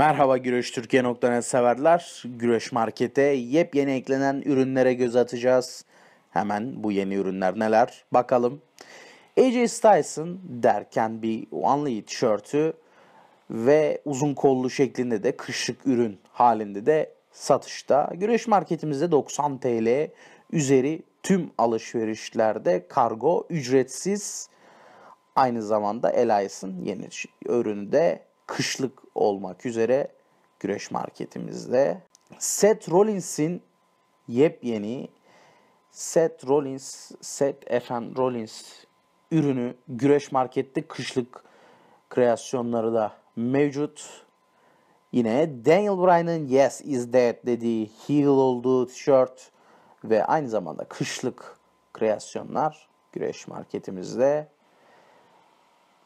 Merhaba güreştürkiye.net severler. Güreş Market'e yepyeni eklenen ürünlere göz atacağız. Hemen bu yeni ürünler neler bakalım. AJ Styles'ın derken bir Only tişörtü ve uzun kollu şeklinde de kışlık ürün halinde de satışta. Güreş marketimizde 90 TL üzeri tüm alışverişlerde kargo ücretsiz. Aynı zamanda Elias'ın yeni ürünü de kışlık olmak üzere güreş marketimizde. Seth Rollins'in yepyeni Seth Rollins, Seth Efan Rollins ürünü güreş markette kışlık kreasyonları da mevcut. Yine Daniel Bryan'ın Yes is Dead dediği heel olduğu tişört ve aynı zamanda kışlık kreasyonlar güreş marketimizde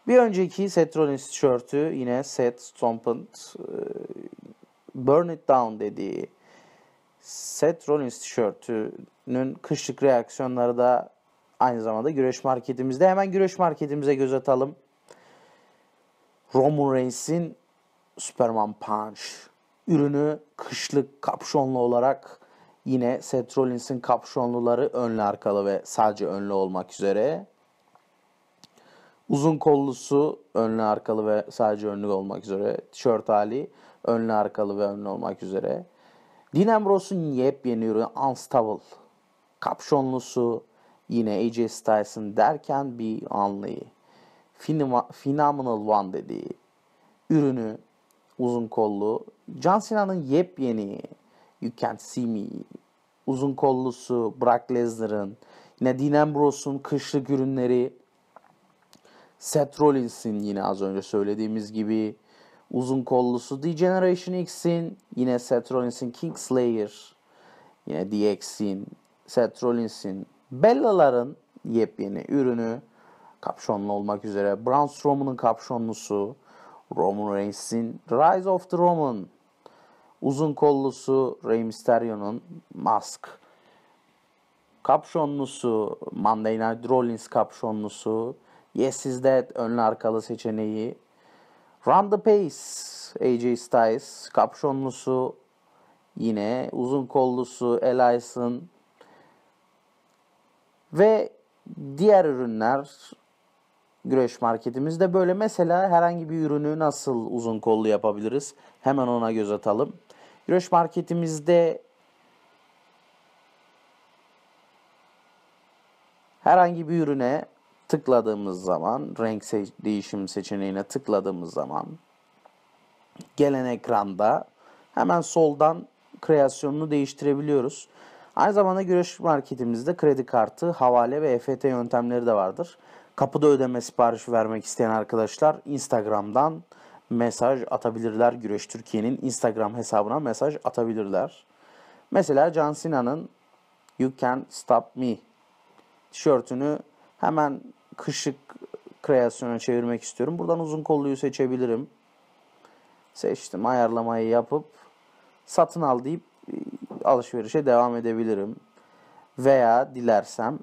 bir önceki Seth Rollins tişörtü yine Seth Stompant e, Burn It Down dediği Seth Rollins tişörtünün kışlık reaksiyonları da aynı zamanda güreş marketimizde. Hemen güreş marketimize göz atalım. Roman Reigns'in Superman Punch ürünü kışlık kapşonlu olarak yine Seth Rollins'in kapşonluları önlü arkalı ve sadece önlü olmak üzere Uzun kollusu önlü arkalı ve sadece önlü olmak üzere. Tişört hali önlü arkalı ve önlü olmak üzere. Dean Ambrose'un yepyeni ürünü Unstable. Kapşonlusu yine AJ Styles'ın derken bir anlayı. Phenoma, Phenomenal One dediği ürünü uzun kollu. John Cena'nın yepyeni You Can't See Me uzun kollusu Brock Lesnar'ın yine Dean Ambrose'un kışlık ürünleri Seth Rollins'in yine az önce söylediğimiz gibi uzun kollusu D-Generation X'in yine Seth Rollins'in Kingslayer yine DX'in Seth Rollins'in Bella'ların yepyeni ürünü kapşonlu olmak üzere Braun Strowman'ın kapşonlusu Roman Reigns'in Rise of the Roman uzun kollusu Rey Mysterio'nun Mask kapşonlusu Monday Night Rollins kapşonlusu Yes Dead önlü arkalı seçeneği. Run the Pace AJ Styles. Kapşonlusu yine. Uzun kollusu Elias'ın. Ve diğer ürünler güreş marketimizde böyle. Mesela herhangi bir ürünü nasıl uzun kollu yapabiliriz? Hemen ona göz atalım. Güreş marketimizde herhangi bir ürüne tıkladığımız zaman, renk se değişim seçeneğine tıkladığımız zaman gelen ekranda hemen soldan kreasyonunu değiştirebiliyoruz. Aynı zamanda güreş marketimizde kredi kartı, havale ve EFT yöntemleri de vardır. Kapıda ödeme siparişi vermek isteyen arkadaşlar Instagram'dan mesaj atabilirler. Güreş Türkiye'nin Instagram hesabına mesaj atabilirler. Mesela Can Sina'nın You Can Stop Me tişörtünü hemen kışık kreasyona çevirmek istiyorum. Buradan uzun kolluyu seçebilirim. Seçtim. Ayarlamayı yapıp satın al deyip e, alışverişe devam edebilirim. Veya dilersem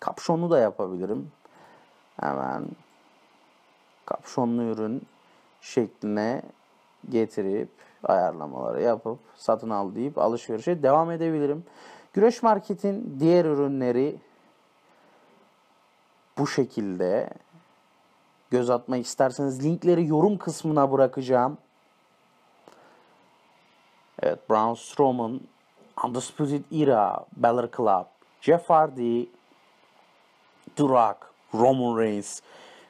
kapşonlu da yapabilirim. Hemen kapşonlu ürün şekline getirip ayarlamaları yapıp satın al deyip alışverişe devam edebilirim. Güreş Market'in diğer ürünleri bu şekilde göz atmak isterseniz linkleri yorum kısmına bırakacağım. Evet, Braun Strowman, Undisputed Era, Balor Club, Jeff Hardy, Durak, Roman Reigns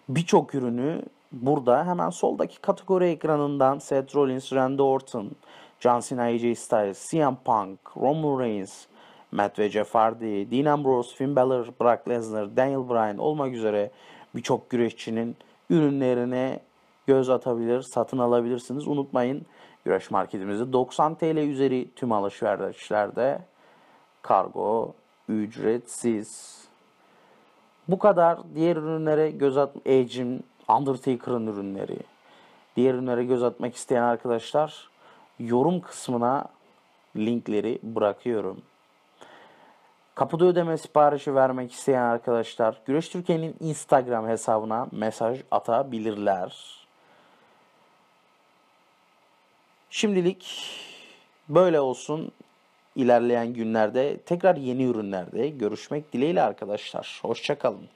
birçok ürünü burada hemen soldaki kategori ekranından Seth Rollins, Randy Orton, John Cena, AJ Styles, CM Punk, Roman Reigns, Matt ve Jeff Hardy, Dean Ambrose, Finn Balor, Brock Lesnar, Daniel Bryan olmak üzere birçok güreşçinin ürünlerine göz atabilir, satın alabilirsiniz. Unutmayın güreş marketimizi 90 TL üzeri tüm alışverişlerde kargo ücretsiz. Bu kadar diğer ürünlere göz at Edge'in, Undertaker'ın ürünleri. Diğer ürünlere göz atmak isteyen arkadaşlar yorum kısmına linkleri bırakıyorum. Kapıda ödeme siparişi vermek isteyen arkadaşlar Güreş Türkiye'nin Instagram hesabına mesaj atabilirler. Şimdilik böyle olsun. İlerleyen günlerde tekrar yeni ürünlerde görüşmek dileğiyle arkadaşlar. Hoşçakalın.